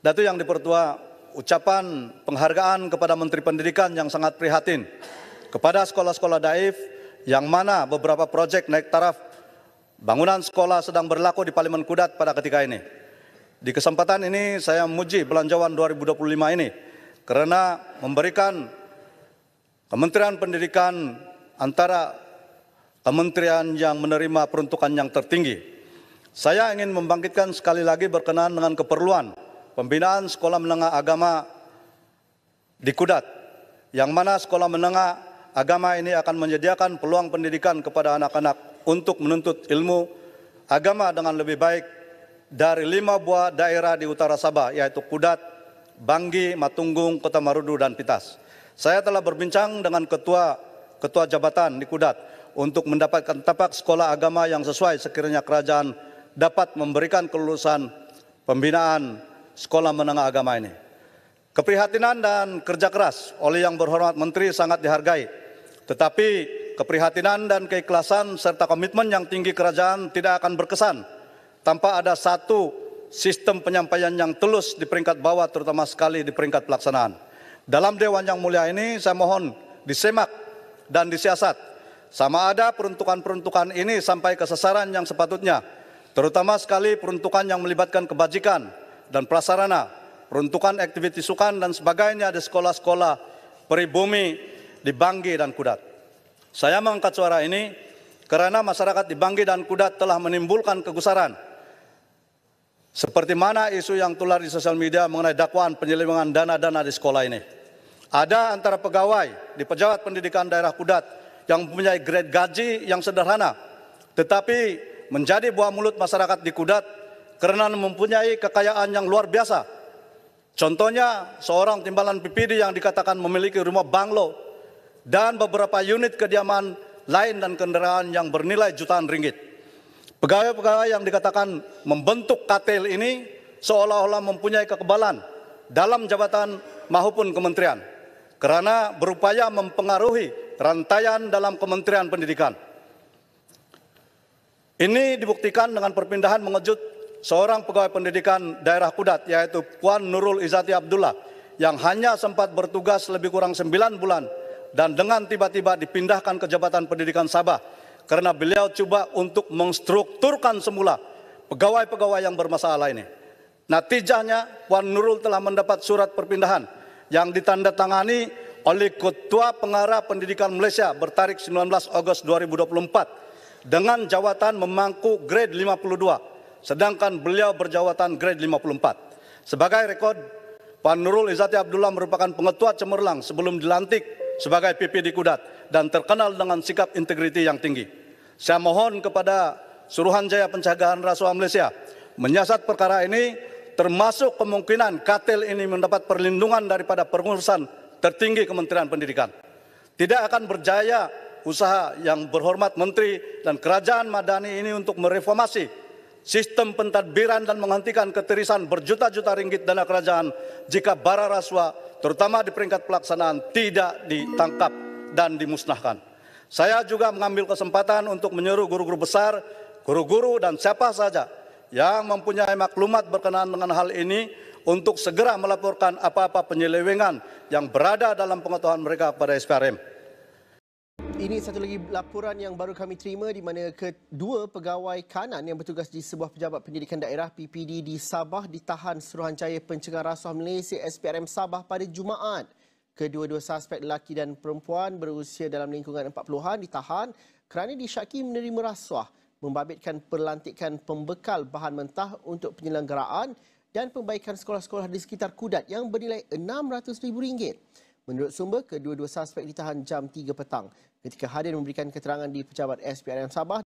Datu yang dipertua ucapan penghargaan kepada Menteri Pendidikan yang sangat prihatin kepada sekolah-sekolah daif yang mana beberapa proyek naik taraf bangunan sekolah sedang berlaku di Parlimen Kudat pada ketika ini. Di kesempatan ini saya memuji belanjawan 2025 ini karena memberikan Kementerian Pendidikan antara kementerian yang menerima peruntukan yang tertinggi. Saya ingin membangkitkan sekali lagi berkenaan dengan keperluan pembinaan sekolah menengah agama di Kudat, yang mana sekolah menengah agama ini akan menyediakan peluang pendidikan kepada anak-anak untuk menuntut ilmu agama dengan lebih baik dari lima buah daerah di utara Sabah, yaitu Kudat, Banggi, Matunggung, Kota Marudu, dan Pitas. Saya telah berbincang dengan ketua ketua jabatan di Kudat untuk mendapatkan tapak sekolah agama yang sesuai sekiranya kerajaan dapat memberikan kelulusan pembinaan sekolah menengah agama ini. Keprihatinan dan kerja keras oleh yang berhormat menteri sangat dihargai. Tetapi keprihatinan dan keikhlasan serta komitmen yang tinggi kerajaan tidak akan berkesan tanpa ada satu sistem penyampaian yang telus di peringkat bawah terutama sekali di peringkat pelaksanaan. Dalam Dewan yang mulia ini saya mohon disemak dan disiasat. Sama ada peruntukan-peruntukan ini sampai ke sasaran yang sepatutnya, terutama sekali peruntukan yang melibatkan kebajikan, dan prasarana, peruntukan aktiviti sukan dan sebagainya di sekolah-sekolah peribumi di Banggi dan Kudat. Saya mengangkat suara ini karena masyarakat di Banggi dan Kudat telah menimbulkan kegusaran. Seperti mana isu yang tular di sosial media mengenai dakwaan penyelewengan dana-dana di sekolah ini. Ada antara pegawai di pejabat pendidikan daerah Kudat yang mempunyai grade gaji yang sederhana, tetapi menjadi buah mulut masyarakat di Kudat karena mempunyai kekayaan yang luar biasa. Contohnya seorang timbalan PPD yang dikatakan memiliki rumah banglo dan beberapa unit kediaman lain dan kendaraan yang bernilai jutaan ringgit. Pegawai-pegawai yang dikatakan membentuk katil ini seolah-olah mempunyai kekebalan dalam jabatan maupun kementerian karena berupaya mempengaruhi rantaian dalam Kementerian Pendidikan. Ini dibuktikan dengan perpindahan mengejut seorang pegawai pendidikan daerah Kudat yaitu Puan Nurul Izati Abdullah yang hanya sempat bertugas lebih kurang 9 bulan dan dengan tiba-tiba dipindahkan ke Jabatan Pendidikan Sabah karena beliau coba untuk mengstrukturkan semula pegawai-pegawai yang bermasalah ini. Natijahnya Puan Nurul telah mendapat surat perpindahan yang ditandatangani oleh Ketua Pengarah Pendidikan Malaysia bertarik 19 Ogos 2024 dengan jawatan memangku grade 52 sedangkan beliau berjawatan grade 54. Sebagai rekod, Pak Nurul Izzati Abdullah merupakan pengetua cemerlang sebelum dilantik sebagai PP di Kudat dan terkenal dengan sikap integriti yang tinggi. Saya mohon kepada Suruhanjaya Pencegahan Rasuah Malaysia menyiasat perkara ini termasuk kemungkinan katil ini mendapat perlindungan daripada pengurusan tertinggi Kementerian Pendidikan. Tidak akan berjaya usaha yang berhormat Menteri dan Kerajaan Madani ini untuk mereformasi sistem pentadbiran dan menghentikan ketirisan berjuta-juta ringgit dana kerajaan jika bara rasuah terutama di peringkat pelaksanaan tidak ditangkap dan dimusnahkan. Saya juga mengambil kesempatan untuk menyuruh guru-guru besar, guru-guru dan siapa saja yang mempunyai maklumat berkenaan dengan hal ini untuk segera melaporkan apa-apa penyelewengan yang berada dalam pengetahuan mereka kepada SPRM. Ini satu lagi laporan yang baru kami terima di mana kedua pegawai kanan yang bertugas di sebuah pejabat pendidikan daerah PPD di Sabah ditahan Suruhanjaya Pencegahan Rasuah Malaysia SPRM Sabah pada Jumaat. Kedua-dua suspek lelaki dan perempuan berusia dalam lingkungan 40-an ditahan kerana disyaki menerima rasuah membabitkan perlantikan pembekal bahan mentah untuk penyelenggaraan dan pembaikan sekolah-sekolah di sekitar Kudat yang bernilai RM600,000. Menurut sumber, kedua-dua suspek ditahan jam 3 petang ketika hadir memberikan keterangan di pejabat SPRM Sabah